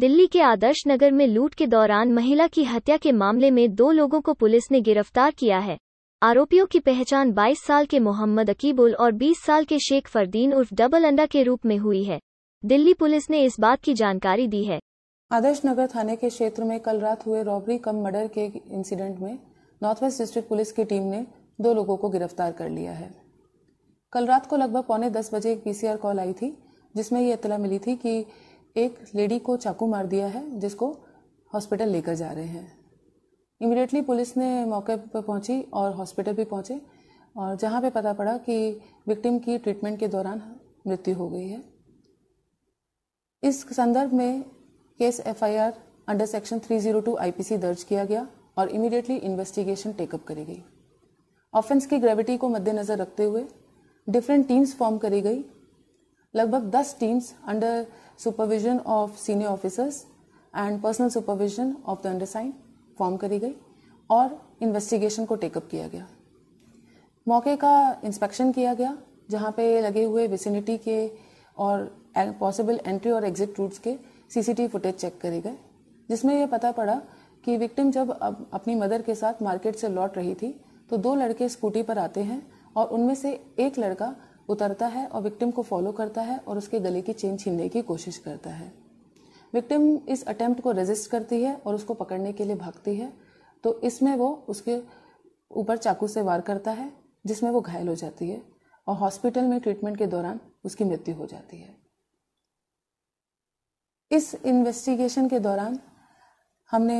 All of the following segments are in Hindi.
दिल्ली के आदर्श नगर में लूट के दौरान महिला की हत्या के मामले में दो लोगों को पुलिस ने गिरफ्तार किया है आरोपियों की पहचान 22 साल के मोहम्मद अकीबुल और 20 साल के शेख फरदीन उर्फ डबल अंडा के रूप में हुई है दिल्ली पुलिस ने इस बात की जानकारी दी है आदर्श नगर थाने के क्षेत्र में कल रात हुए रॉबरी कम मर्डर के इंसिडेंट में नॉर्थ वेस्ट डिस्ट्रिक्ट पुलिस की टीम ने दो लोगों को गिरफ्तार कर लिया है कल रात को लगभग पौने दस बजे एक पीसीआर कॉल आई थी जिसमें ये इतला मिली थी कि एक लेडी को चाकू मार दिया है जिसको हॉस्पिटल लेकर जा रहे हैं इमिडिएटली पुलिस ने मौके पर पहुंची और हॉस्पिटल भी पहुंचे और जहां पे पता पड़ा कि विक्टिम की ट्रीटमेंट के दौरान मृत्यु हो गई है इस संदर्भ में case FIR under section 302 IPC दर्ज किया गया और इमीडिएटली इन्वेस्टिगेशन टेकअप करी गई ऑफेंस की ग्रेविटी को मद्देनजर रखते हुए डिफरेंट टीम्स फॉर्म करी गई लगभग दस teams under supervision of senior officers and personal supervision of the undersigned form करी गई और इन्वेस्टिगेशन को टेकअप किया गया मौके का इंस्पेक्शन किया गया जहाँ पे लगे हुए विसिनिटी के और पॉसिबल एंट्री और एग्जिट रूट्स के सीसीटीवी फुटेज चेक करे गए जिसमें यह पता पड़ा कि विक्टिम जब अपनी मदर के साथ मार्केट से लौट रही थी तो दो लड़के स्कूटी पर आते हैं और उनमें से एक लड़का उतरता है और विक्टिम को फॉलो करता है और उसके गले की चेन छीनने की कोशिश करता है विक्टिम इस अटेम्प्ट को रेजिस्ट करती है और उसको पकड़ने के लिए भागती है तो इसमें वो उसके ऊपर चाकू से वार करता है जिसमें वो घायल हो जाती है और हॉस्पिटल में ट्रीटमेंट के दौरान उसकी मृत्यु हो जाती है इस इन्वेस्टिगेशन के दौरान हमने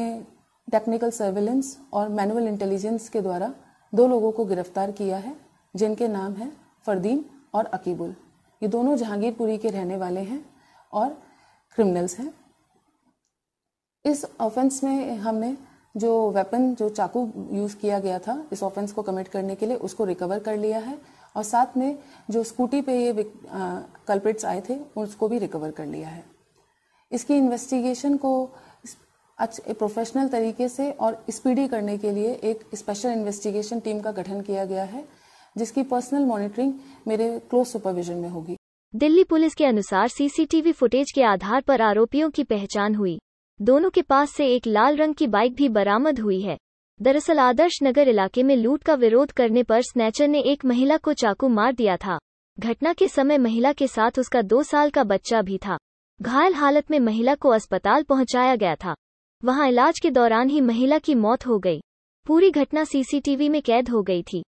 टेक्निकल सर्विलेंस और मैनुअल इंटेलिजेंस के द्वारा दो लोगों को गिरफ्तार किया है जिनके नाम हैं फरदीन और अकीबुल ये दोनों जहांगीरपुरी के रहने वाले हैं और क्रिमिनल्स हैं इस ऑफेंस में हमने जो वेपन जो चाकू यूज़ किया गया था इस ऑफेंस को कमिट करने के लिए उसको रिकवर कर लिया है और साथ में जो स्कूटी पे ये कल्प्रिट्स आए थे उसको भी रिकवर कर लिया है इसकी इन्वेस्टिगेशन को अच्छे प्रोफेशनल तरीके से और स्पीडी करने के लिए एक स्पेशल इन्वेस्टिगेशन टीम का गठन किया गया है जिसकी पर्सनल मॉनिटरिंग मेरे क्लोज सुपरविजन में होगी दिल्ली पुलिस के अनुसार सीसीटीवी फुटेज के आधार पर आरोपियों की पहचान हुई दोनों के पास से एक लाल रंग की बाइक भी बरामद हुई है दरअसल आदर्श नगर इलाके में लूट का विरोध करने पर स्नैचर ने एक महिला को चाकू मार दिया था घटना के समय महिला के साथ उसका दो साल का बच्चा भी था घायल हालत में महिला को अस्पताल पहुंचाया गया था वहां इलाज के दौरान ही महिला की मौत हो गई पूरी घटना सीसीटीवी में कैद हो गई थी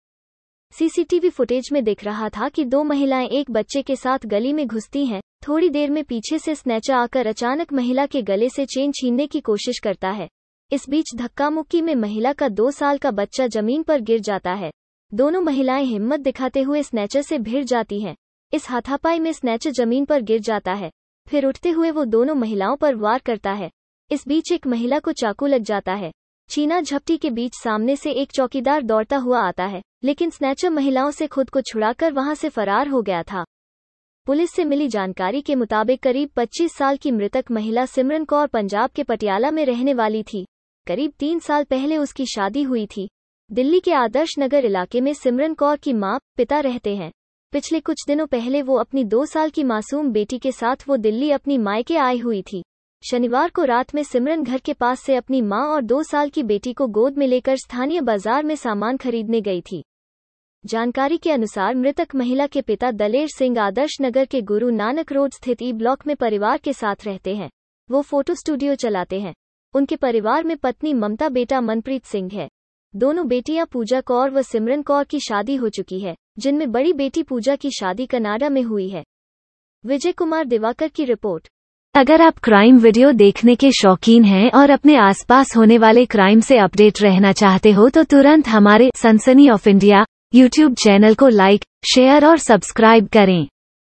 सीसीटीवी फुटेज में दिख रहा था कि दो महिलाएं एक बच्चे के साथ गली में घुसती हैं थोड़ी देर में पीछे से स्नैचा आकर अचानक महिला के गले से चेन छीनने की कोशिश करता है इस बीच धक्का मुक्की में महिला का दो साल का बच्चा जमीन पर गिर जाता है दोनों महिलाएं हिम्मत दिखाते हुए स्नेचर से भिड़ जाती हैं इस हाथापाई में स्नेचर जमीन पर गिर जाता है फिर उठते हुए वो दोनों महिलाओं पर वार करता है इस बीच एक महिला को चाकू लग जाता है चीना झपटी के बीच सामने से एक चौकीदार दौड़ता हुआ आता है लेकिन स्नैचर महिलाओं से खुद को छुड़ाकर वहां से फरार हो गया था पुलिस से मिली जानकारी के मुताबिक करीब 25 साल की मृतक महिला सिमरन कौर पंजाब के पटियाला में रहने वाली थी करीब तीन साल पहले उसकी शादी हुई थी दिल्ली के आदर्श नगर इलाके में सिमरन कौर की माँ पिता रहते हैं पिछले कुछ दिनों पहले वो अपनी दो साल की मासूम बेटी के साथ वो दिल्ली अपनी मायके आई हुई थी शनिवार को रात में सिमरन घर के पास से अपनी मां और दो साल की बेटी को गोद में लेकर स्थानीय बाजार में सामान खरीदने गई थी जानकारी के अनुसार मृतक महिला के पिता दलेर सिंह आदर्श नगर के गुरु नानक रोड स्थित ई ब्लॉक में परिवार के साथ रहते हैं वो फोटो स्टूडियो चलाते हैं उनके परिवार में पत्नी ममता बेटा मनप्रीत सिंह है दोनों बेटियां पूजा कौर व सिमरन कौर की शादी हो चुकी है जिनमें बड़ी बेटी पूजा की शादी कनाडा में हुई है विजय कुमार दिवाकर की रिपोर्ट अगर आप क्राइम वीडियो देखने के शौकीन हैं और अपने आसपास होने वाले क्राइम से अपडेट रहना चाहते हो तो तुरंत हमारे Sansani of India YouTube channel को लाइक शेयर और सब्सक्राइब करें